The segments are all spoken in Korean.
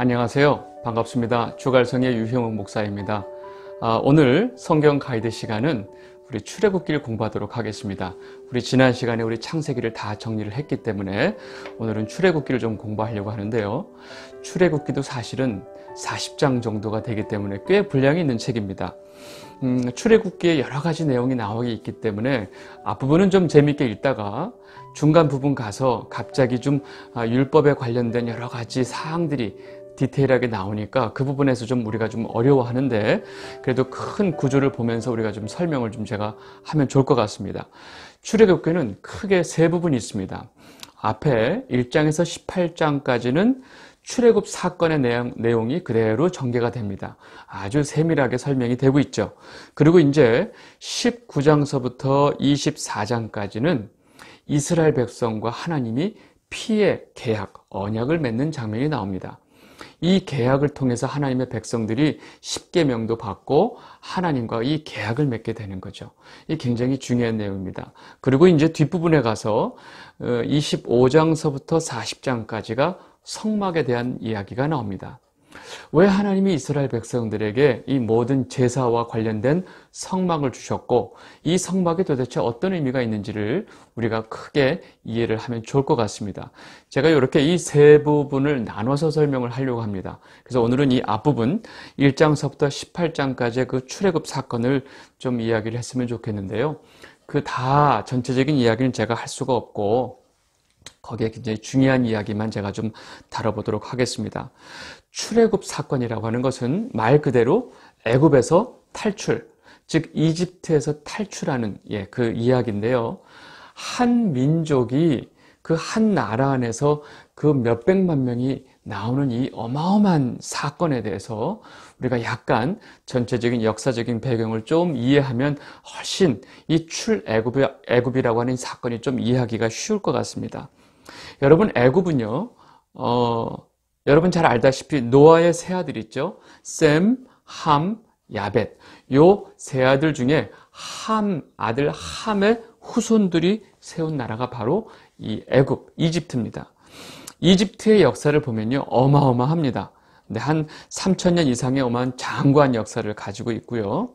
안녕하세요. 반갑습니다. 주갈성의 유형욱 목사입니다. 아, 오늘 성경 가이드 시간은 우리 출애굽기를 공부하도록 하겠습니다. 우리 지난 시간에 우리 창세기를 다 정리를 했기 때문에 오늘은 출애굽기를 좀 공부하려고 하는데요. 출애굽기도 사실은 40장 정도가 되기 때문에 꽤 분량이 있는 책입니다. 음, 출애굽기에 여러 가지 내용이 나오기 있기 때문에 앞부분은 좀 재밌게 읽다가 중간 부분 가서 갑자기 좀 아, 율법에 관련된 여러 가지 사항들이 디테일하게 나오니까 그 부분에서 좀 우리가 좀 어려워하는데 그래도 큰 구조를 보면서 우리가 좀 설명을 좀 제가 하면 좋을 것 같습니다. 출애굽기는 크게 세 부분이 있습니다. 앞에 1장에서 18장까지는 출애굽 사건의 내용, 내용이 그대로 전개가 됩니다. 아주 세밀하게 설명이 되고 있죠. 그리고 이제 19장서부터 24장까지는 이스라엘 백성과 하나님이 피의 계약, 언약을 맺는 장면이 나옵니다. 이 계약을 통해서 하나님의 백성들이 십계명도 받고 하나님과 이 계약을 맺게 되는 거죠. 이 굉장히 중요한 내용입니다. 그리고 이제 뒷부분에 가서 25장서부터 어, 40장까지가 성막에 대한 이야기가 나옵니다. 왜 하나님이 이스라엘 백성들에게 이 모든 제사와 관련된 성막을 주셨고 이 성막이 도대체 어떤 의미가 있는지를 우리가 크게 이해를 하면 좋을 것 같습니다. 제가 이렇게 이 세 부분을 나눠서 설명을 하려고 합니다. 그래서 오늘은 이 앞부분 1장서부터 18장까지의 그 출애굽 사건을 좀 이야기를 했으면 좋겠는데요. 그 다 전체적인 이야기는 제가 할 수가 없고 거기에 굉장히 중요한 이야기만 제가 좀 다뤄보도록 하겠습니다. 출애굽 사건이라고 하는 것은 말 그대로 애굽에서 탈출, 즉 이집트에서 탈출하는 예, 그 이야기인데요. 한 민족이 그 한 나라 안에서 그 몇백만 명이 나오는 이 어마어마한 사건에 대해서 우리가 약간 전체적인 역사적인 배경을 좀 이해하면 훨씬 이 출애굽이라고 하는 사건이 좀 이해하기가 쉬울 것 같습니다. 여러분 애굽은요. 어, 여러분 잘 알다시피 노아의 세 아들 있죠? 셈, 함, 야벳. 요 세 아들 중에 함 아들 함의 후손들이 세운 나라가 바로 이 애굽, 이집트입니다. 이집트의 역사를 보면요. 어마어마합니다. 근 한3천년 이상의 어마한 장한 역사를 가지고 있고요.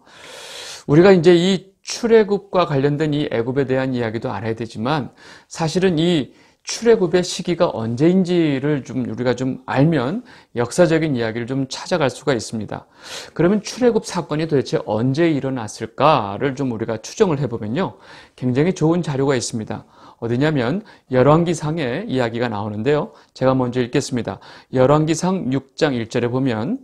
우리가 이제 이 출애굽과 관련된 이 애굽에 대한 이야기도 알아야 되지만 사실은 이 출애굽의 시기가 언제인지를 좀 우리가 좀 알면 역사적인 이야기를 좀 찾아갈 수가 있습니다. 그러면 출애굽 사건이 도대체 언제 일어났을까를 좀 우리가 추정을 해보면요. 굉장히 좋은 자료가 있습니다. 어디냐면 열왕기상의 이야기가 나오는데요. 제가 먼저 읽겠습니다. 열왕기상 6장 1절에 보면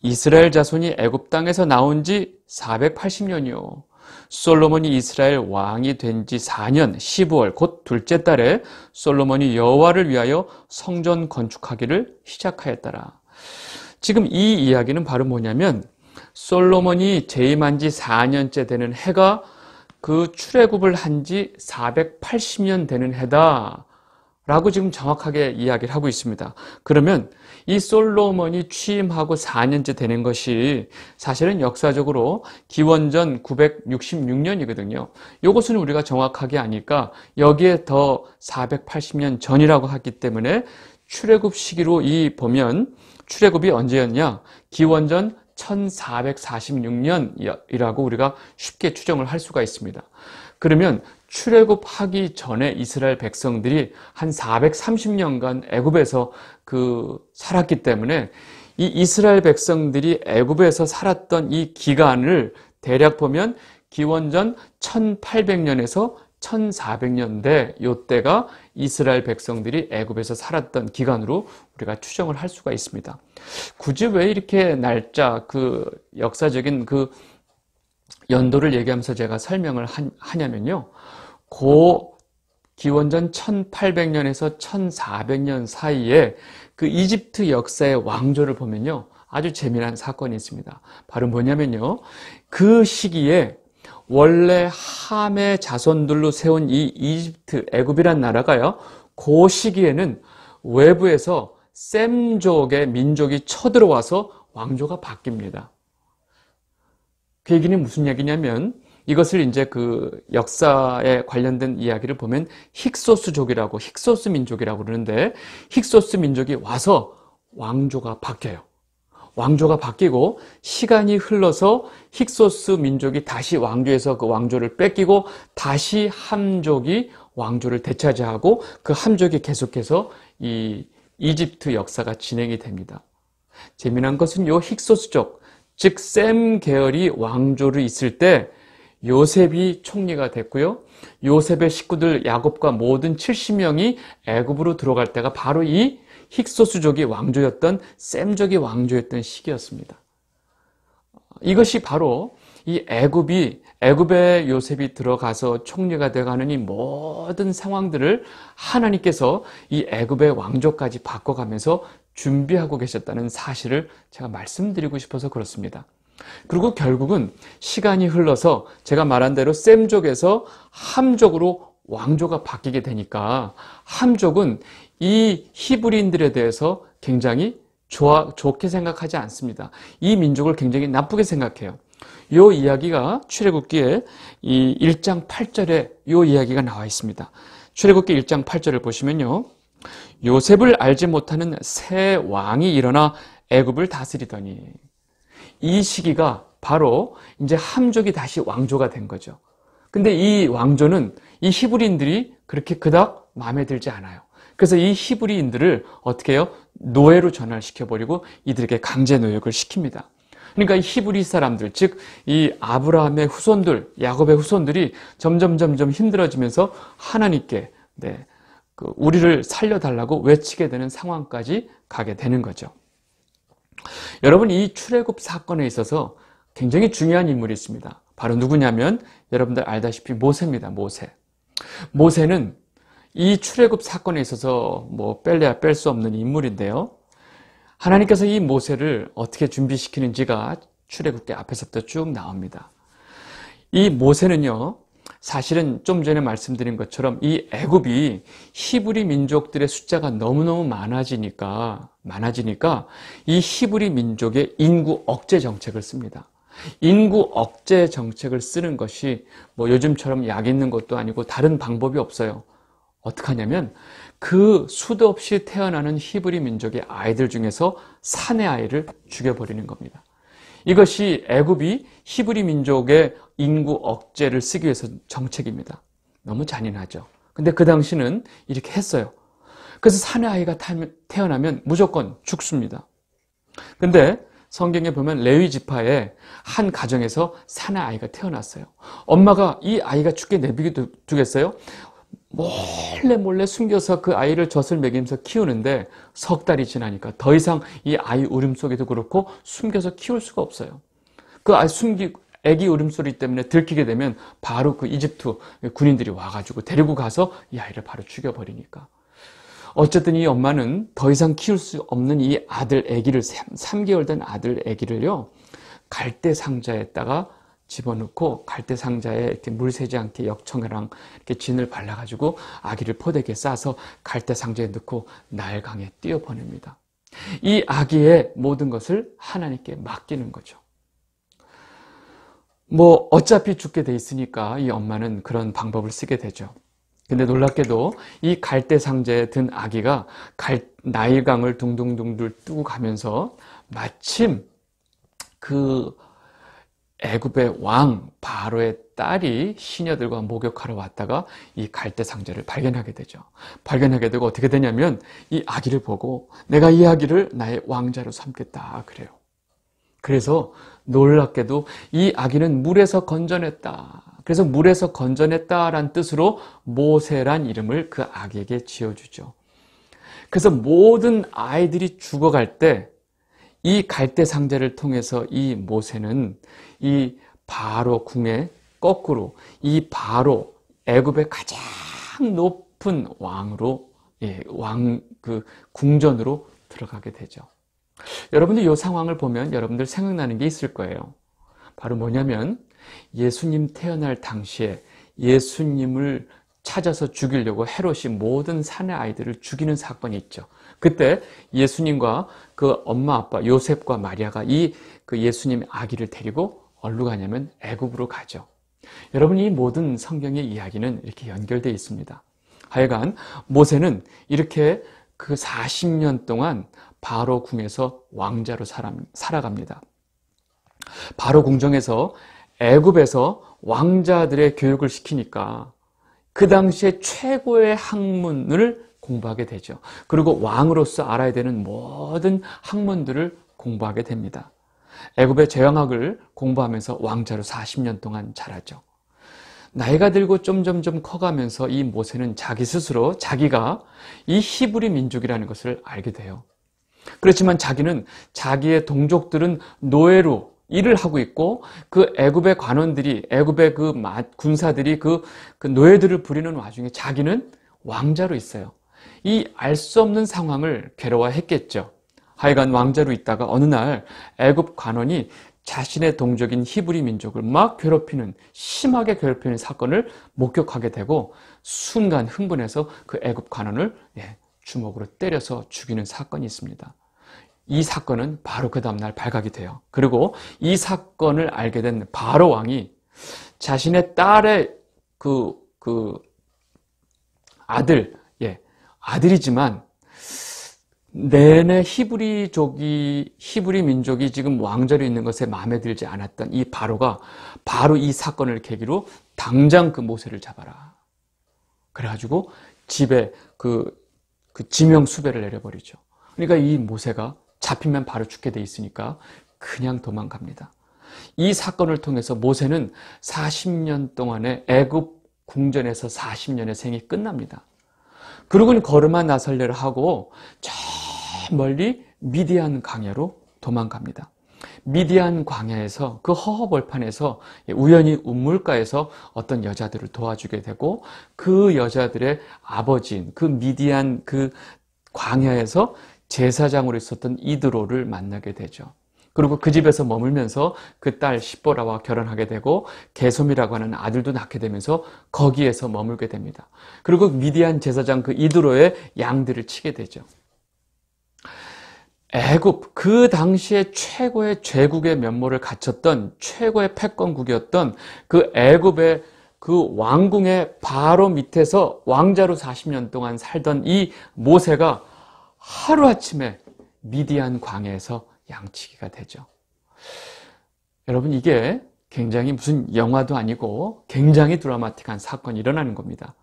이스라엘 자손이 애굽 땅에서 나온 지 480년이요. 솔로몬이 이스라엘 왕이 된 지 4년 1 5월곧 둘째 달에 솔로몬이 여호와를 위하여 성전 건축하기를 시작하였더라. 지금 이 이야기는 바로 뭐냐면 솔로몬이 재임한 지 4년째 되는 해가 그 출애굽을 한 지 480년 되는 해다. 라고 지금 정확하게 이야기를 하고 있습니다. 그러면 이 솔로몬이 취임하고 4년째 되는 것이 사실은 역사적으로 기원전 966년이거든요. 이것은 우리가 정확하게 아니까 여기에 더 480년 전이라고 하기 때문에 출애굽 시기로 이 보면 출애굽이 언제였냐? 기원전 1446년이라고 우리가 쉽게 추정을 할 수가 있습니다. 그러면 출애굽하기 전에 이스라엘 백성들이 한 430년간 애굽에서 그 살았기 때문에 이 이스라엘 백성들이 애굽에서 살았던 이 기간을 대략 보면 기원전 1800년에서 1400년대 요때가 이스라엘 백성들이 애굽에서 살았던 기간으로 우리가 추정을 할 수가 있습니다. 굳이 왜 이렇게 날짜 그 역사적인 그 연도를 얘기하면서 제가 설명을 하냐면요. 고 기원전 1800년에서 1400년 사이에 그 이집트 역사의 왕조를 보면요. 아주 재미난 사건이 있습니다. 바로 뭐냐면요. 그 시기에 원래 함의 자손들로 세운 이 이집트 애굽이란 나라가요. 그 시기에는 외부에서 셈족의 민족이 쳐들어와서 왕조가 바뀝니다. 그 얘기는 무슨 얘기냐면 이것을 이제 그 역사에 관련된 이야기를 보면 힉소스족이라고 힉소스 민족이라고 그러는데 힉소스 민족이 와서 왕조가 바뀌어요. 왕조가 바뀌고 시간이 흘러서 힉소스 민족이 다시 왕조에서 그 왕조를 뺏기고 다시 함족이 왕조를 되찾아하고 그 함족이 계속해서 이 이집트 역사가 진행이 됩니다. 재미난 것은 요 힉소스족 즉셈 계열이 왕조를 있을 때 요셉이 총리가 됐고요. 요셉의 식구들 야곱과 모든 70명이 애굽으로 들어갈 때가 바로 이 힉소수족이 왕조였던 셈족이 왕조였던 시기였습니다. 이것이 바로 이 애굽이 애굽의 요셉이 들어가서 총리가 되가는 이 모든 상황들을 하나님께서 이 애굽의 왕조까지 바꿔가면서 준비하고 계셨다는 사실을 제가 말씀드리고 싶어서 그렇습니다. 그리고 결국은 시간이 흘러서 제가 말한 대로 셈족에서 함족으로 왕조가 바뀌게 되니까 함족은 이 히브리인들에 대해서 굉장히 좋아, 좋게 생각하지 않습니다. 이 민족을 굉장히 나쁘게 생각해요. 요 이야기가 출애굽기에 이 1장 8절에 요 이야기가 나와 있습니다. 출애굽기 1장 8절을 보시면요. 요셉을 알지 못하는 새 왕이 일어나 애굽을 다스리더니 이 시기가 바로 이제 함족이 다시 왕조가 된 거죠. 근데 이 왕조는 이 히브리인들이 그렇게 그닥 마음에 들지 않아요. 그래서 이 히브리인들을 어떻게 해요? 노예로 전환시켜버리고 이들에게 강제 노역을 시킵니다. 그러니까 히브리 사람들, 즉 이 아브라함의 후손들, 야곱의 후손들이 점점 점점 힘들어지면서 하나님께 네, 그 우리를 살려달라고 외치게 되는 상황까지 가게 되는 거죠. 여러분 이 출애굽 사건에 있어서 굉장히 중요한 인물이 있습니다. 바로 누구냐면 여러분들 알다시피 모세입니다. 모세. 모세는 이 출애굽 사건에 있어서 뭐 뺄래야 뺄 수 없는 인물인데요. 하나님께서 이 모세를 어떻게 준비시키는지가 출애굽기 앞에서부터 쭉 나옵니다. 이 모세는요. 사실은 좀 전에 말씀드린 것처럼 이 애굽이 히브리 민족들의 숫자가 너무너무 많아지니까 많아지니까 이 히브리 민족의 인구 억제 정책을 씁니다. 인구 억제 정책을 쓰는 것이 뭐 요즘처럼 약 있는 것도 아니고 다른 방법이 없어요. 어떻게 하냐면 그 수도 없이 태어나는 히브리 민족의 아이들 중에서 사내 아이를 죽여버리는 겁니다. 이것이 애굽이 히브리 민족의 인구 억제를 쓰기 위해서 정책입니다. 너무 잔인하죠. 근데 그 당시는 이렇게 했어요. 그래서 사내아이가 태어나면 무조건 죽습니다. 근데 성경에 보면 레위 지파의 한 가정에서 사내아이가 태어났어요. 엄마가 이 아이가 죽게 내비두겠어요? 게 몰래 몰래 숨겨서 그 아이를 젖을 먹이면서 키우는데 석 달이 지나니까 더 이상 이 아이 울음소리도 그렇고 숨겨서 키울 수가 없어요. 그 아이 숨기 애기 울음소리 때문에 들키게 되면 바로 그 이집트 군인들이 와가지고 데리고 가서 이 아이를 바로 죽여버리니까. 어쨌든 이 엄마는 더 이상 키울 수 없는 이 아들 애기를 3, 3개월 된 아들 애기를요 갈대 상자에다가 집어넣고 갈대 상자에 이렇게 물 새지 않게 역청이랑 이렇게 진을 발라가지고 아기를 포대기에 싸서 갈대 상자에 넣고 날강에 뛰어 보냅니다. 이 아기의 모든 것을 하나님께 맡기는 거죠. 뭐 어차피 죽게 돼 있으니까 이 엄마는 그런 방법을 쓰게 되죠. 근데 놀랍게도 이 갈대 상자에 든 아기가 갈, 나일강을 둥둥둥둥 뜨고 가면서 마침 그 애굽의 왕 바로의 딸이 시녀들과 목욕하러 왔다가 이 갈대 상자를 발견하게 되죠. 발견하게 되고 어떻게 되냐면 이 아기를 보고 내가 이 아기를 나의 왕자로 삼겠다 그래요. 그래서 놀랍게도 이 아기는 물에서 건져냈다. 그래서 물에서 건져냈다라는 뜻으로 모세란 이름을 그 아기에게 지어주죠. 그래서 모든 아이들이 죽어갈 때이 갈대 상자를 통해서 이 모세는 이 바로 궁의 거꾸로 이 바로 애굽의 가장 높은 왕으로 예, 왕그 궁전으로 들어가게 되죠. 여러분들 이 상황을 보면 여러분들 생각나는 게 있을 거예요. 바로 뭐냐면 예수님 태어날 당시에 예수님을 찾아서 죽이려고 헤롯이 모든 산의 아이들을 죽이는 사건이 있죠. 그때 예수님과 그 엄마 아빠 요셉과 마리아가 이 그 예수님의 아기를 데리고 얼루 가냐면 애굽으로 가죠. 여러분 이 모든 성경의 이야기는 이렇게 연결되어 있습니다. 하여간 모세는 이렇게 그 40년 동안 바로 궁에서 왕자로 살아갑니다. 바로 궁정에서 애굽에서 왕자들의 교육을 시키니까 그 당시에 최고의 학문을 공부하게 되죠. 그리고 왕으로서 알아야 되는 모든 학문들을 공부하게 됩니다. 애굽의 제왕학을 공부하면서 왕자로 40년 동안 자라죠. 나이가 들고 점점점 커가면서 이 모세는 자기 스스로 자기가 이 히브리 민족이라는 것을 알게 돼요. 그렇지만 자기는 자기의 동족들은 노예로 일을 하고 있고 그 애굽의 관원들이 애굽의 그 군사들이 그, 그 노예들을 부리는 와중에 자기는 왕자로 있어요. 이알수 없는 상황을 괴로워했겠죠. 하여간 왕자로 있다가 어느 날 애굽 관원이 자신의 동족인 히브리 민족을 막 괴롭히는 심하게 괴롭히는 사건을 목격하게 되고 순간 흥분해서 그 애굽 관원을 예, 주먹으로 때려서 죽이는 사건이 있습니다. 이 사건은 바로 그 다음날 발각이 돼요. 그리고 이 사건을 알게 된 바로 왕이 자신의 딸의 그, 그 아들, 아들이지만 내내 히브리족이 히브리 민족이 지금 왕자로 있는 것에 마음에 들지 않았던 이 바로가 바로 이 사건을 계기로 당장 그 모세를 잡아라. 그래가지고 집에 그, 그 지명 수배를 내려버리죠. 그러니까 이 모세가 잡히면 바로 죽게 돼 있으니까 그냥 도망갑니다. 이 사건을 통해서 모세는 40년 동안의 애굽 궁전에서 40년의 생이 끝납니다. 그러고는 걸음아 나설레를 하고 저 멀리 미디안 강야로 도망갑니다. 미디안 광야에서 그 허허벌판에서 우연히 운물가에서 어떤 여자들을 도와주게 되고 그 여자들의 아버지인 그 미디안 그 광야에서 제사장으로 있었던 이드로를 만나게 되죠. 그리고 그 집에서 머물면서 그 딸시보라와 결혼하게 되고 개솜이라고 하는 아들도 낳게 되면서 거기에서 머물게 됩니다. 그리고 미디안 제사장 그 이드로의 양들을 치게 되죠. 애굽 그 당시에 최고의 제국의 면모를 갖췄던 최고의 패권국이었던 그 애굽의 그 왕궁의 바로 밑에서 왕자로 40년 동안 살던 이 모세가 하루아침에 미디안 광에서 양치기가 되죠. 여러분 이게 굉장히 무슨 영화도 아니고 굉장히 드라마틱한 사건이 일어나는 겁니다.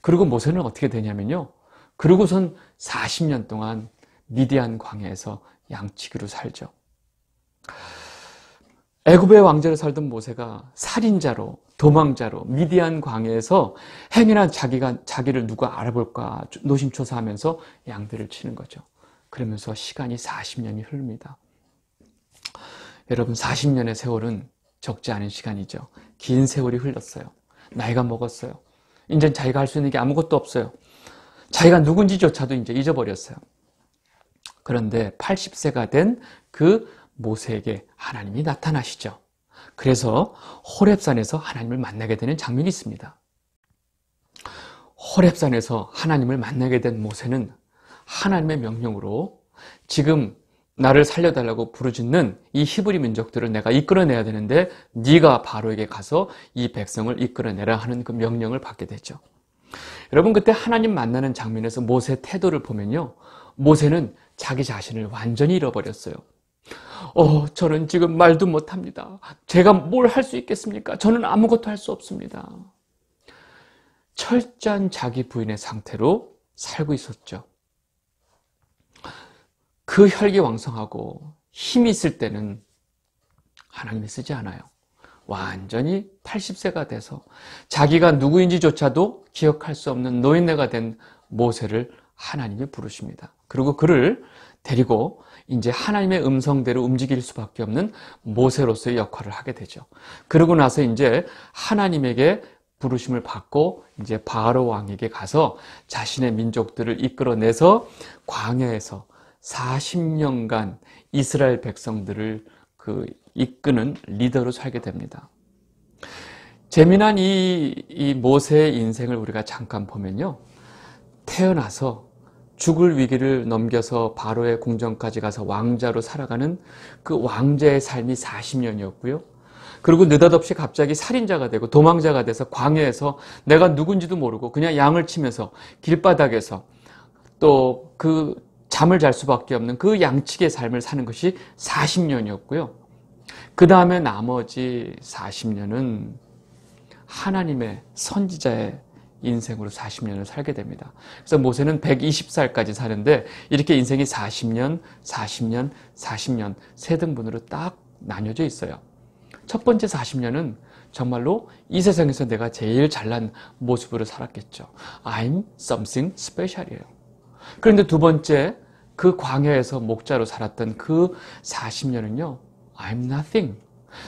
그리고 모세는 어떻게 되냐면요. 그러고선 40년 동안 미디안 광야에서 양치기로 살죠. 애굽의 왕자로 살던 모세가 살인자로 도망자로 미디안 광야에서 행인한 자기가 자기를 누가 알아볼까 노심초사하면서 양들을 치는 거죠. 그러면서 시간이 40년이 흐릅니다. 여러분 40년의 세월은 적지 않은 시간이죠. 긴 세월이 흘렀어요. 나이가 먹었어요. 이제 자기가 할 수 있는 게 아무것도 없어요. 자기가 누군지조차도 이제 잊어버렸어요. 그런데 80세가 된 그 모세에게 하나님이 나타나시죠. 그래서 호랩산에서 하나님을 만나게 되는 장면이 있습니다. 호랩산에서 하나님을 만나게 된 모세는 하나님의 명령으로 지금 나를 살려달라고 부르짖는 이 히브리 민족들을 내가 이끌어내야 되는데 네가 바로에게 가서 이 백성을 이끌어내라 하는 그 명령을 받게 되죠. 여러분 그때 하나님 만나는 장면에서 모세 태도를 보면요. 모세는 자기 자신을 완전히 잃어버렸어요. 어, 저는 지금 말도 못합니다. 제가 뭘 할 수 있겠습니까? 저는 아무것도 할 수 없습니다. 철저한 자기 부인의 상태로 살고 있었죠. 그 혈기왕성하고 힘이 있을 때는 하나님이 쓰지 않아요. 완전히 80세가 돼서 자기가 누구인지조차도 기억할 수 없는 노인네가 된 모세를 하나님이 부르십니다. 그리고 그를 데리고 이제 하나님의 음성대로 움직일 수밖에 없는 모세로서의 역할을 하게 되죠. 그러고 나서 이제 하나님에게 부르심을 받고 이제 바로 왕에게 가서 자신의 민족들을 이끌어내서 광야에서 40년간 이스라엘 백성들을 그 이끄는 리더로 살게 됩니다. 재미난 이, 이 모세의 인생을 우리가 잠깐 보면요. 태어나서 죽을 위기를 넘겨서 바로의 궁전까지 가서 왕자로 살아가는 그 왕자의 삶이 40년이었고요. 그리고 느닷없이 갑자기 살인자가 되고 도망자가 돼서 광야에서 내가 누군지도 모르고 그냥 양을 치면서 길바닥에서 또그 잠을 잘 수밖에 없는 그 양측의 삶을 사는 것이 40년이었고요. 그 다음에 나머지 40년은 하나님의 선지자의 인생으로 40년을 살게 됩니다. 그래서 모세는 120살까지 사는데 이렇게 인생이 40년, 40년, 40년 세 등분으로 딱 나뉘어져 있어요. 첫 번째 40년은 정말로 이 세상에서 내가 제일 잘난 모습으로 살았겠죠. I'm something special이에요. 그런데 두 번째, 그 광야에서 목자로 살았던 그 40년은요, I'm nothing.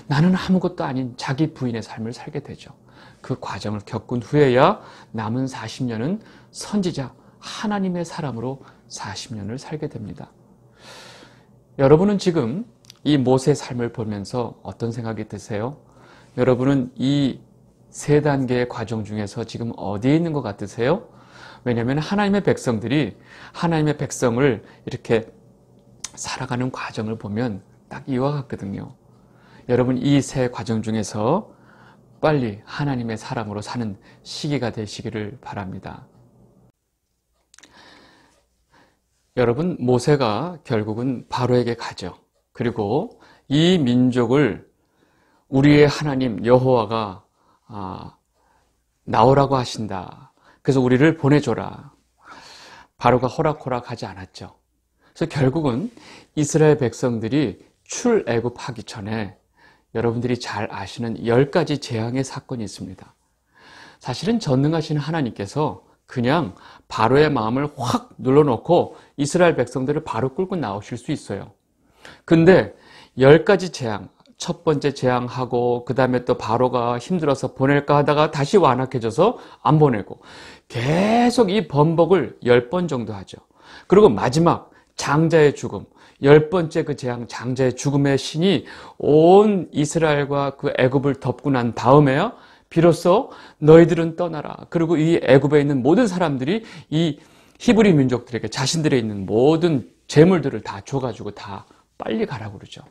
나는 아무것도 아닌 자기 부인의 삶을 살게 되죠. 그 과정을 겪은 후에야 남은 40년은 선지자, 하나님의 사람으로 40년을 살게 됩니다. 여러분은 지금 이모세 삶을 보면서 어떤 생각이 드세요? 여러분은 이 세 단계의 과정 중에서 지금 어디에 있는 것 같으세요? 왜냐하면 하나님의 백성들이 하나님의 백성을 이렇게 살아가는 과정을 보면 딱 이와 같거든요. 여러분 이 세 과정 중에서 빨리 하나님의 사람으로 사는 시기가 되시기를 바랍니다. 여러분 모세가 결국은 바로에게 가죠. 그리고 이 민족을 우리의 하나님 여호와가 아, 나오라고 하신다 그래서 우리를 보내줘라. 바로가 허락허락하지 않았죠. 그래서 결국은 이스라엘 백성들이 출애굽하기 전에 여러분들이 잘 아시는 열 가지 재앙의 사건이 있습니다. 사실은 전능하신 하나님께서 그냥 바로의 마음을 확 눌러놓고 이스라엘 백성들을 바로 끌고 나오실 수 있어요. 근데 열 가지 재앙, 첫 번째 재앙하고 그 다음에 또 바로가 힘들어서 보낼까 하다가 다시 완악해져서 안 보내고 계속 이 번복을 10번 정도 하죠. 그리고 마지막 장자의 죽음 열 번째 그 재앙 장자의 죽음의 신이 온 이스라엘과 그 애굽을 덮고 난 다음에요. 비로소 너희들은 떠나라. 그리고 이 애굽에 있는 모든 사람들이 이 히브리 민족들에게 자신들의 있는 모든 재물들을 다 줘가지고 다 빨리 가라고 그러죠.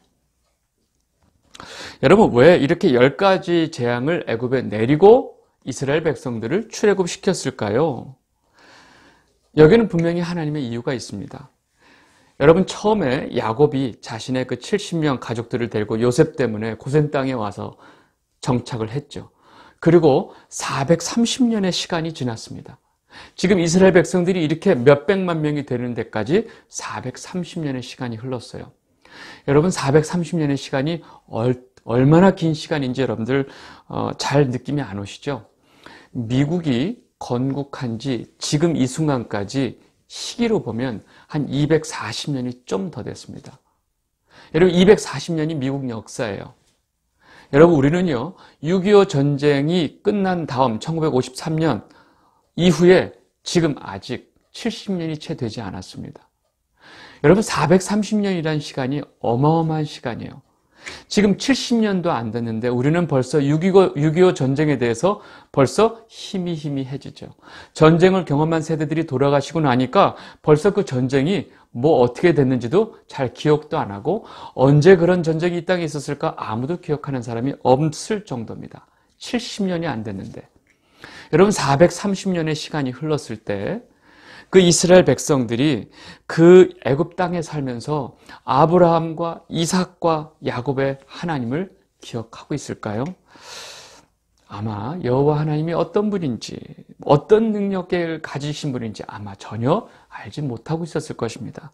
여러분 왜 이렇게 열 가지 재앙을 애굽에 내리고 이스라엘 백성들을 출애굽 시켰을까요? 여기는 분명히 하나님의 이유가 있습니다. 여러분 처음에 야곱이 자신의 그 70명 가족들을 데리고 요셉 때문에 고센 땅에 와서 정착을 했죠. 그리고 430년의 시간이 지났습니다. 지금 이스라엘 백성들이 이렇게 몇백만 명이 되는 데까지 430년의 시간이 흘렀어요. 여러분 430년의 시간이 얼, 얼마나 긴 시간인지 여러분들 어, 잘 느낌이 안 오시죠? 미국이 건국한 지 지금 이 순간까지 시기로 보면 한 240년이 좀 더 됐습니다. 여러분 240년이 미국 역사예요. 여러분 우리는요 6.25 전쟁이 끝난 다음 1953년 이후에 지금 아직 70년이 채 되지 않았습니다. 여러분 430년이라는 시간이 어마어마한 시간이에요. 지금 70년도 안 됐는데 우리는 벌써 6.25, 6.25 전쟁에 대해서 벌써 희미힘미 해지죠. 전쟁을 경험한 세대들이 돌아가시고 나니까 벌써 그 전쟁이 뭐 어떻게 됐는지도 잘 기억도 안 하고 언제 그런 전쟁이 이 땅에 있었을까 아무도 기억하는 사람이 없을 정도입니다. 70년이 안 됐는데. 여러분 430년의 시간이 흘렀을 때그 이스라엘 백성들이 그 애굽 땅에 살면서 아브라함과 이삭과 야곱의 하나님을 기억하고 있을까요? 아마 여호와 하나님이 어떤 분인지 어떤 능력을 가지신 분인지 아마 전혀 알지 못하고 있었을 것입니다.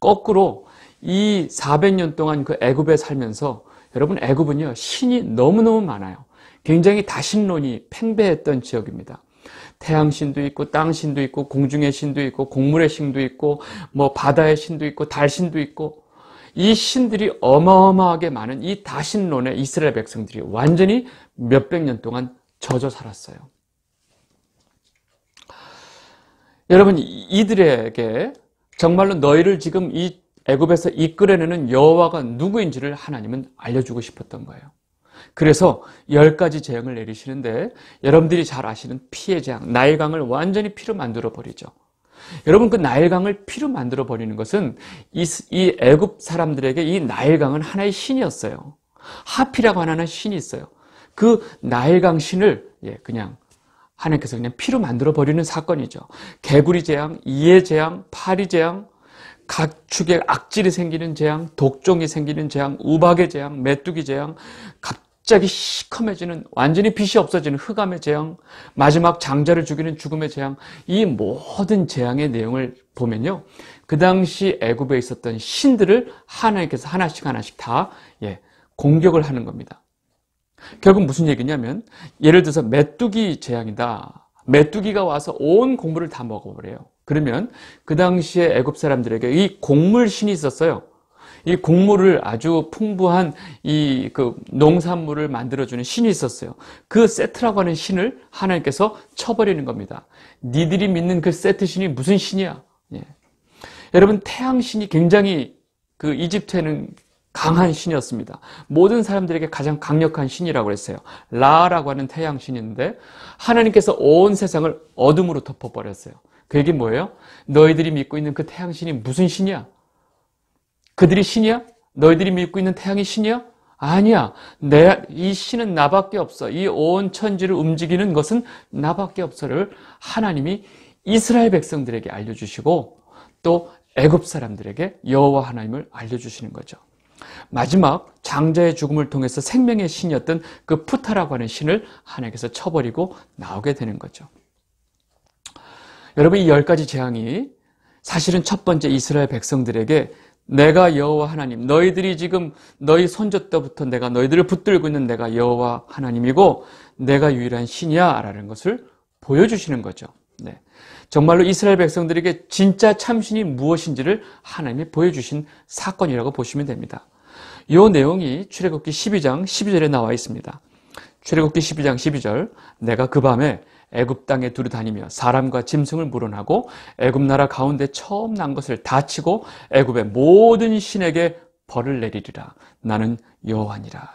거꾸로 이 400년 동안 그 애굽에 살면서 여러분 애굽은요 신이 너무너무 많아요. 굉장히 다신론이 팽배했던 지역입니다. 태양신도 있고 땅신도 있고 공중의 신도 있고 곡물의 신도 있고 뭐 바다의 신도 있고 달신도 있고 이 신들이 어마어마하게 많은 이 다신론에 이스라엘 백성들이 완전히 몇백 년 동안 젖어 살았어요. 여러분 이들에게 정말로 너희를 지금 이 애굽에서 이끌어내는 여호와가 누구인지를 하나님은 알려주고 싶었던 거예요. 그래서 열 가지 재앙을 내리시는데 여러분들이 잘 아시는 피해 재앙, 나일강을 완전히 피로 만들어 버리죠. 여러분 그 나일강을 피로 만들어 버리는 것은 이, 이 애굽 사람들에게 이 나일강은 하나의 신이었어요. 하피라고 하는 신이 있어요. 그 나일강 신을 예, 그냥 하나님께서 그냥 피로 만들어 버리는 사건이죠. 개구리 재앙, 이해 재앙, 파리 재앙, 각축의 악질이 생기는 재앙, 독종이 생기는 재앙, 우박의 재앙, 메뚜기 재앙, 갑 갑자기 시커매지는 완전히 빛이 없어지는 흑암의 재앙, 마지막 장자를 죽이는 죽음의 재앙, 이 모든 재앙의 내용을 보면요. 그 당시 애굽에 있었던 신들을 하나님께서 하나씩 하나씩 다 예, 공격을 하는 겁니다. 결국 무슨 얘기냐면 예를 들어서 메뚜기 재앙이다. 메뚜기가 와서 온 곡물을 다 먹어버려요. 그러면 그 당시에 애굽 사람들에게 이 곡물 신이 있었어요. 이 곡물을 아주 풍부한 이 그 농산물을 만들어주는 신이 있었어요. 그 세트라고 하는 신을 하나님께서 쳐버리는 겁니다. 니들이 믿는 그 세트 신이 무슨 신이야? 예. 여러분 태양 신이 굉장히 그 이집트에는 강한 신이었습니다. 모든 사람들에게 가장 강력한 신이라고 했어요. 라라고 하는 태양 신인데 하나님께서 온 세상을 어둠으로 덮어버렸어요. 그게 뭐예요? 너희들이 믿고 있는 그 태양 신이 무슨 신이야? 그들이 신이야? 너희들이 믿고 있는 태양이 신이야? 아니야. 내, 이 신은 나밖에 없어. 이 온 천지를 움직이는 것은 나밖에 없어를 하나님이 이스라엘 백성들에게 알려주시고 또 애굽 사람들에게 여호와 하나님을 알려주시는 거죠. 마지막 장자의 죽음을 통해서 생명의 신이었던 그 푸타라고 하는 신을 하나님께서 쳐버리고 나오게 되는 거죠. 여러분 이 열 가지 재앙이 사실은 첫 번째 이스라엘 백성들에게 내가 여호와 하나님 너희들이 지금 너희 선조 때부터 내가 너희들을 붙들고 있는 내가 여호와 하나님이고 내가 유일한 신이야라는 것을 보여주시는 거죠. 네. 정말로 이스라엘 백성들에게 진짜 참신이 무엇인지를 하나님이 보여주신 사건이라고 보시면 됩니다. 이 내용이 출애굽기 12장 12절에 나와 있습니다. 출애굽기 12장 12절 내가 그 밤에 애굽 땅에 두루 다니며 사람과 짐승을 물어나고 애굽 나라 가운데 처음 난 것을 다치고 애굽의 모든 신에게 벌을 내리리라. 나는 여호와니라.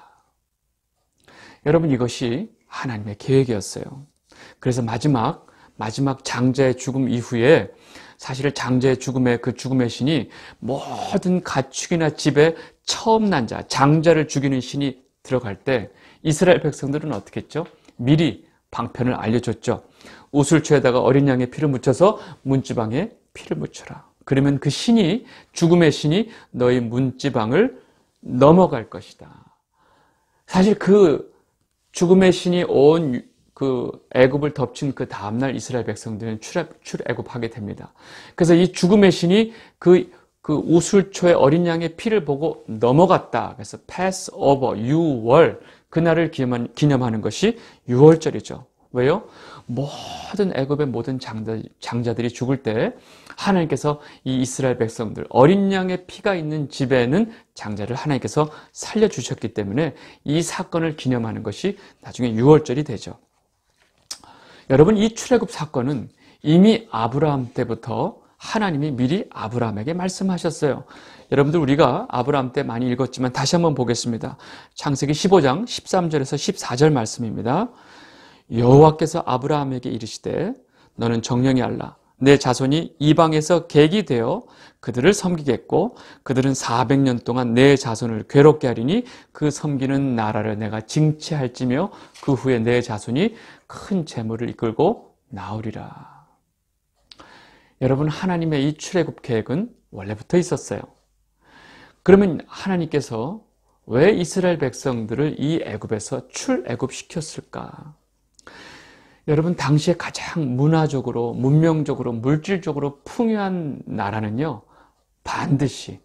여러분 이것이 하나님의 계획이었어요. 그래서 마지막 마지막 장자의 죽음 이후에 사실 장자의 죽음의 그 죽음의 신이 모든 가축이나 집에 처음 난 자, 장자를 죽이는 신이 들어갈 때 이스라엘 백성들은 어떻게 했죠? 미리 방편을 알려줬죠. 우술초에다가 어린 양의 피를 묻혀서 문지방에 피를 묻혀라. 그러면 그 신이 죽음의 신이 너희 문지방을 넘어갈 것이다. 사실 그 죽음의 신이 온 그 애굽을 덮친 그 다음 날 이스라엘 백성들은 출애굽 하게 됩니다. 그래서 이 죽음의 신이 그그 그 우술초의 어린 양의 피를 보고 넘어갔다. 그래서 패스오버, 유월, 그날을 기념하는 것이 6월절이죠. 왜요? 모든 애굽의 모든 장자, 들이 죽을 때 하나님께서 이 이스라엘 백성들 어린 양의 피가 있는 집에는 장자를 하나님께서 살려주셨기 때문에 이 사건을 기념하는 것이 나중에 6월절이 되죠. 여러분 이 출애굽 사건은 이미 아브라함 때부터 하나님이 미리 아브라함에게 말씀하셨어요. 여러분들 우리가 아브라함 때 많이 읽었지만 다시 한번 보겠습니다. 창세기 15장 13절에서 14절 말씀입니다. 여호와께서 아브라함에게 이르시되 너는 정령이 알라 내 자손이 이방에서 객이 되어 그들을 섬기겠고 그들은 400년 동안 내 자손을 괴롭게 하리니 그 섬기는 나라를 내가 징체할지며 그 후에 내 자손이 큰 재물을 이끌고 나오리라. 여러분 하나님의 이 출애굽 계획은 원래부터 있었어요. 그러면 하나님께서 왜 이스라엘 백성들을 이 애굽에서 출애굽시켰을까? 여러분 당시에 가장 문화적으로 문명적으로 물질적으로 풍요한 나라는요 반드시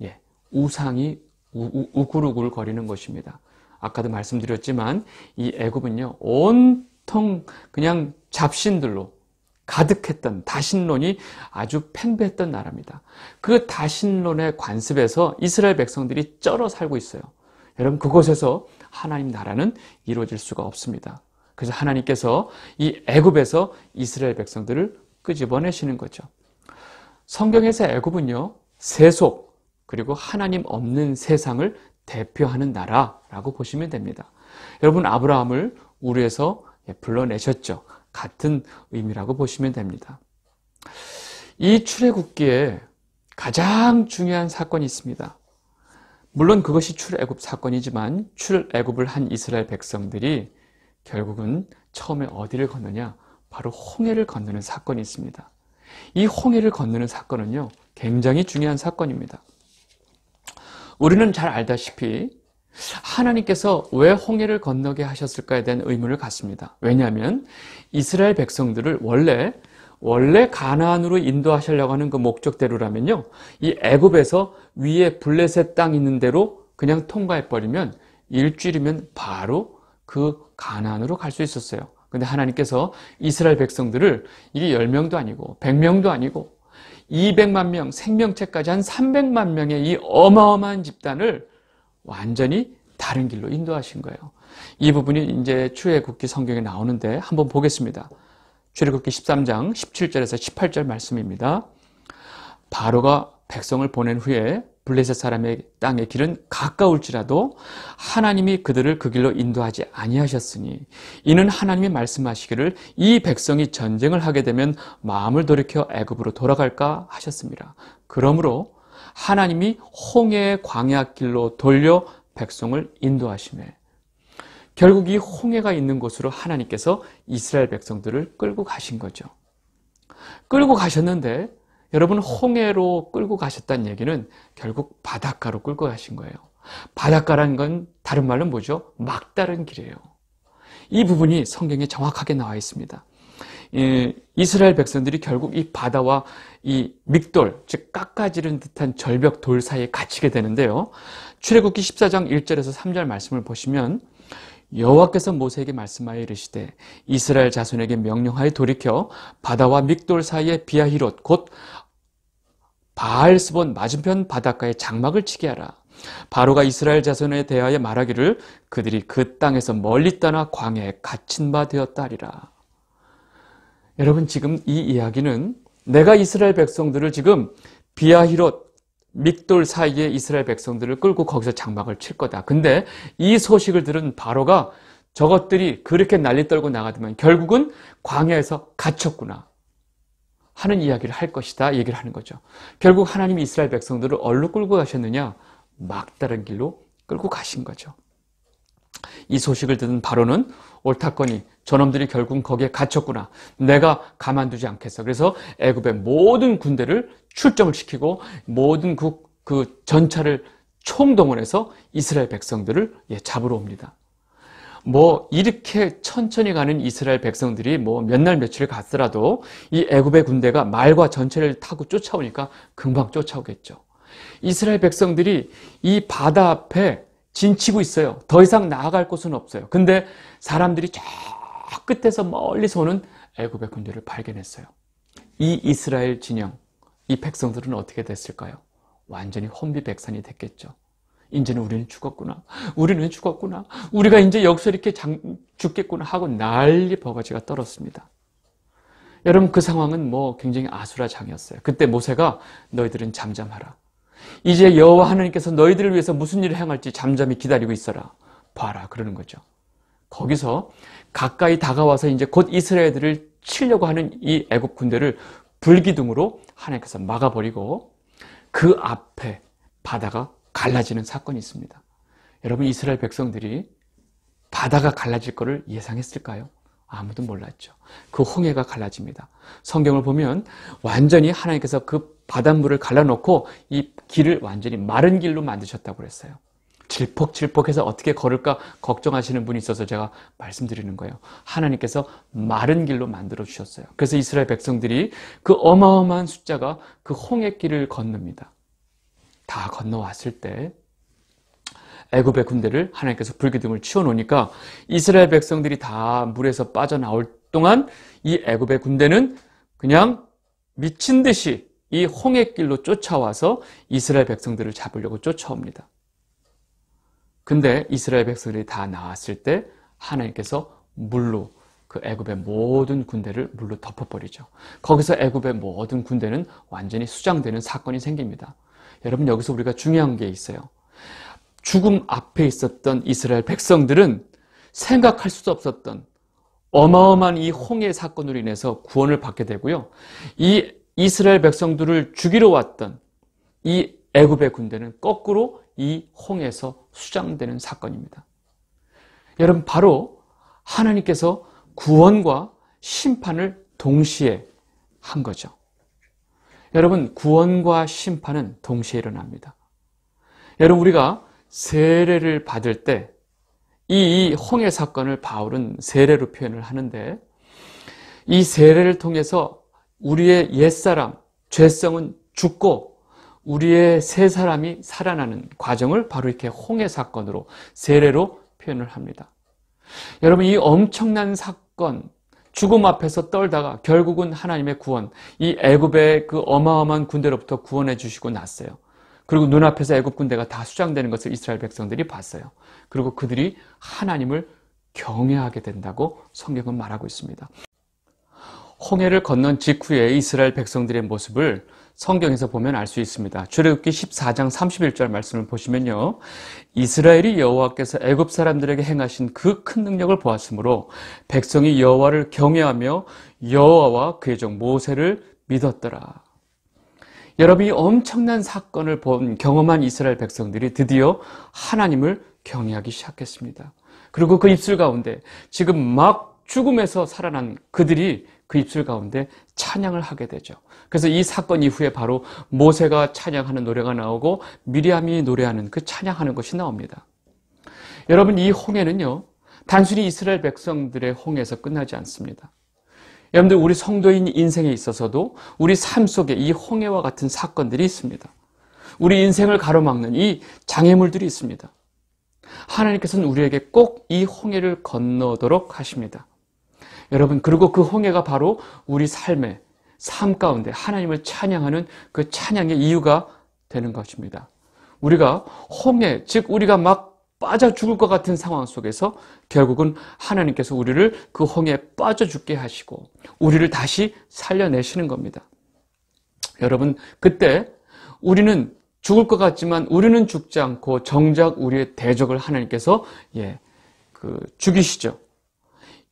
예, 우상이 우글우글 거리는 것입니다. 아까도 말씀드렸지만 이 애굽은요 온통 그냥 잡신들로 가득했던 다신론이 아주 팽배했던 나라입니다. 그 다신론의 관습에서 이스라엘 백성들이 쩔어 살고 있어요. 여러분 그곳에서 하나님 나라는 이루어질 수가 없습니다. 그래서 하나님께서 이 애굽에서 이스라엘 백성들을 끄집어내시는 거죠. 성경에서 애굽은요. 세속 그리고 하나님 없는 세상을 대표하는 나라라고 보시면 됩니다. 여러분 아브라함을 우리에서 불러내셨죠. 같은 의미라고 보시면 됩니다. 이 출애굽기에 가장 중요한 사건이 있습니다. 물론 그것이 출애굽 사건이지만 출애굽을 한 이스라엘 백성들이 결국은 처음에 어디를 건느냐 바로 홍해를 건너는 사건이 있습니다. 이 홍해를 건너는 사건은요, 굉장히 중요한 사건입니다. 우리는 잘 알다시피 하나님께서 왜 홍해를 건너게 하셨을까에 대한 의문을 갖습니다. 왜냐하면 이스라엘 백성들을 원래 원래 가나안으로 인도하시려고 하는 그 목적대로라면요. 이 애굽에서 위에 블레셋 땅 있는 대로 그냥 통과해 버리면 일주일이면 바로 그 가나안으로 갈 수 있었어요. 근데 하나님께서 이스라엘 백성들을 이게 10명도 아니고 100명도 아니고 200만 명, 생명체까지 한 300만 명의 이 어마어마한 집단을 완전히 다른 길로 인도하신 거예요. 이 부분이 이제 출애굽기 성경에 나오는데 한번 보겠습니다. 출애굽기 13장 17절에서 18절 말씀입니다. 바로가 백성을 보낸 후에 블레셋 사람의 땅의 길은 가까울지라도 하나님이 그들을 그 길로 인도하지 아니하셨으니 이는 하나님이 말씀하시기를 이 백성이 전쟁을 하게 되면 마음을 돌이켜 애굽으로 돌아갈까 하셨습니다. 그러므로 하나님이 홍해의 광야길로 돌려 백성을 인도하심에 결국 이 홍해가 있는 곳으로 하나님께서 이스라엘 백성들을 끌고 가신 거죠. 끌고 가셨는데 여러분 홍해로 끌고 가셨다는 얘기는 결국 바닷가로 끌고 가신 거예요. 바닷가라는 건 다른 말로 뭐죠? 막다른 길이에요. 이 부분이 성경에 정확하게 나와 있습니다. 예, 이스라엘 백성들이 결국 이 바다와 이 믹돌, 즉 깎아지른 듯한 절벽 돌 사이에 갇히게 되는데요. 출애굽기 14장 1절에서 3절 말씀을 보시면 여호와께서 모세에게 말씀하여 이르시되 이스라엘 자손에게 명령하여 돌이켜 바다와 믹돌 사이에 비아히롯곧 바알스본 맞은편 바닷가에 장막을 치게 하라. 바로가 이스라엘 자손에 대하여 말하기를 그들이 그 땅에서 멀리 떠나 광야에 갇힌 바 되었다리라. 여러분 지금 이 이야기는 내가 이스라엘 백성들을 지금 비아히롯 믹돌 사이에 이스라엘 백성들을 끌고 거기서 장막을 칠 거다. 근데 이 소식을 들은 바로가 저것들이 그렇게 난리 떨고 나가더만 결국은 광야에서 갇혔구나. 하는 이야기를 할 것이다. 얘기를 하는 거죠. 결국 하나님이 이스라엘 백성들을 얼디로 끌고 가셨느냐? 막다른 길로 끌고 가신 거죠. 이 소식을 듣는 바로는 옳다거니 저놈들이 결국 은 거기에 갇혔구나. 내가 가만두지 않겠어. 그래서 애굽의 모든 군대를 출정을 시키고 모든 그, 그 전차를 총동원해서 이스라엘 백성들을 예, 잡으러 옵니다. 뭐 이렇게 천천히 가는 이스라엘 백성들이 뭐 몇 날 며칠 갔더라도 이 애굽의 군대가 말과 전차를 타고 쫓아오니까 금방 쫓아오겠죠. 이스라엘 백성들이 이 바다 앞에 진치고 있어요. 더 이상 나아갈 곳은 없어요. 근데 사람들이 저 끝에서 멀리서 오는 애굽의 군대를 발견했어요. 이 이스라엘 진영, 이 백성들은 어떻게 됐을까요? 완전히 혼비백산이 됐겠죠. 이제는 우리는 죽었구나. 우리는 죽었구나. 우리가 이제 여기서 이렇게 장, 죽겠구나 하고 난리 버거지가 떨었습니다. 여러분 그 상황은 뭐 굉장히 아수라장이었어요. 그때 모세가 너희들은 잠잠하라. 이제 여호와 하나님께서 너희들을 위해서 무슨 일을 행할지 잠잠히 기다리고 있어라. 봐라 그러는 거죠. 거기서 가까이 다가와서 이제 곧 이스라엘들을 치려고 하는 이 애굽 군대를 불기둥으로 하나님께서 막아버리고 그 앞에 바다가 갈라지는 사건이 있습니다. 여러분 이스라엘 백성들이 바다가 갈라질 것을 예상했을까요? 아무도 몰랐죠. 그 홍해가 갈라집니다. 성경을 보면 완전히 하나님께서 그 바닷물을 갈라놓고 이 길을 완전히 마른 길로 만드셨다고 그랬어요. 질퍽질퍽해서 어떻게 걸을까 걱정하시는 분이 있어서 제가 말씀드리는 거예요. 하나님께서 마른 길로 만들어 주셨어요. 그래서 이스라엘 백성들이 그 어마어마한 숫자가 그 홍해길을 건넙니다. 다 건너왔을 때 애굽의 군대를 하나님께서 불기둥을 치워 놓으니까 이스라엘 백성들이 다 물에서 빠져나올 동안 이 애굽의 군대는 그냥 미친 듯이 이 홍해길로 쫓아와서 이스라엘 백성들을 잡으려고 쫓아옵니다. 근데 이스라엘 백성들이 다 나왔을 때 하나님께서 물로 그 애굽의 모든 군대를 물로 덮어버리죠. 거기서 애굽의 모든 군대는 완전히 수장되는 사건이 생깁니다. 여러분 여기서 우리가 중요한 게 있어요. 죽음 앞에 있었던 이스라엘 백성들은 생각할 수도 없었던 어마어마한 이 홍해 사건으로 인해서 구원을 받게 되고요. 이 이스라엘 백성들을 죽이러 왔던 이 애굽의 군대는 거꾸로 이 홍해에서 수장되는 사건입니다. 여러분 바로 하나님께서 구원과 심판을 동시에 한 거죠. 여러분 구원과 심판은 동시에 일어납니다. 여러분 우리가 세례를 받을 때 이 홍해 사건을 바울은 세례로 표현을 하는데 이 세례를 통해서 우리의 옛사람, 죄성은 죽고 우리의 새 사람이 살아나는 과정을 바로 이렇게 홍해 사건으로 세례로 표현을 합니다. 여러분 이 엄청난 사건 죽음 앞에서 떨다가 결국은 하나님의 구원 이 애굽의 그 어마어마한 군대로부터 구원해 주시고 났어요. 그리고 눈앞에서 애굽 군대가 다 수장되는 것을 이스라엘 백성들이 봤어요. 그리고 그들이 하나님을 경외하게 된다고 성경은 말하고 있습니다. 홍해를 건넌 직후에 이스라엘 백성들의 모습을 성경에서 보면 알 수 있습니다. 출애굽기 14장 31절 말씀을 보시면요. 이스라엘이 여호와께서 애굽 사람들에게 행하신 그 큰 능력을 보았으므로 백성이 여호와를 경외하며 여호와와 그의 종 모세를 믿었더라. 여러분이 엄청난 사건을 본 경험한 이스라엘 백성들이 드디어 하나님을 경외하기 시작했습니다. 그리고 그 입술 가운데 지금 막 죽음에서 살아난 그들이 그 입술 가운데 찬양을 하게 되죠. 그래서 이 사건 이후에 바로 모세가 찬양하는 노래가 나오고 미리암이 노래하는 그 찬양하는 것이 나옵니다. 여러분 이 홍해는요 단순히 이스라엘 백성들의 홍해에서 끝나지 않습니다. 여러분들 우리 성도인 인생에 있어서도 우리 삶 속에 이 홍해와 같은 사건들이 있습니다. 우리 인생을 가로막는 이 장애물들이 있습니다. 하나님께서는 우리에게 꼭 이 홍해를 건너도록 하십니다. 여러분 그리고 그 홍해가 바로 우리 삶의 삶 가운데 하나님을 찬양하는 그 찬양의 이유가 되는 것입니다. 우리가 홍해 즉 우리가 막 빠져 죽을 것 같은 상황 속에서 결국은 하나님께서 우리를 그 홍해에 빠져 죽게 하시고 우리를 다시 살려내시는 겁니다. 여러분, 그때 우리는 죽을 것 같지만 우리는 죽지 않고 정작 우리의 대적을 하나님께서 예, 그 죽이시죠.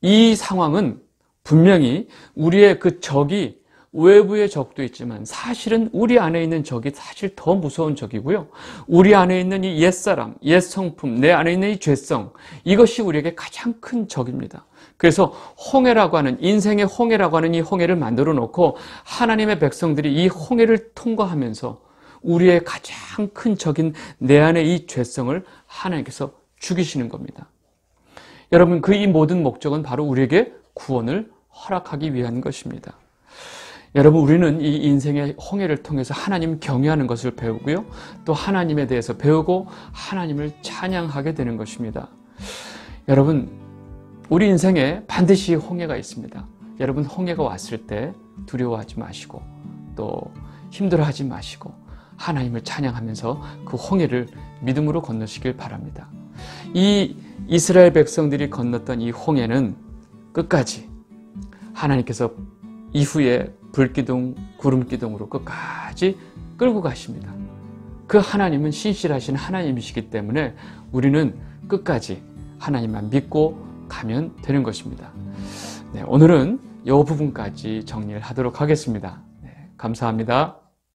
이 상황은 분명히 우리의 그 적이 외부의 적도 있지만 사실은 우리 안에 있는 적이 사실 더 무서운 적이고요. 우리 안에 있는 이 옛사람, 옛성품, 내 안에 있는 이 죄성 이것이 우리에게 가장 큰 적입니다. 그래서 홍해라고 하는 인생의 홍해라고 하는 이 홍해를 만들어 놓고 하나님의 백성들이 이 홍해를 통과하면서 우리의 가장 큰 적인 내안에이 죄성을 하나님께서 죽이시는 겁니다. 여러분 그 이 모든 목적은 바로 우리에게 구원을 허락하기 위한 것입니다. 여러분 우리는 이 인생의 홍해를 통해서 하나님 경외하는 것을 배우고요. 또 하나님에 대해서 배우고 하나님을 찬양하게 되는 것입니다. 여러분 우리 인생에 반드시 홍해가 있습니다. 여러분 홍해가 왔을 때 두려워하지 마시고 또 힘들어하지 마시고 하나님을 찬양하면서 그 홍해를 믿음으로 건너시길 바랍니다. 이 이스라엘 백성들이 건넜던 이 홍해는 끝까지 하나님께서 이후에 불기둥, 구름기둥으로 끝까지 끌고 가십니다. 그 하나님은 신실하신 하나님이시기 때문에 우리는 끝까지 하나님만 믿고 가면 되는 것입니다. 네, 오늘은 이 부분까지 정리를 하도록 하겠습니다. 네, 감사합니다.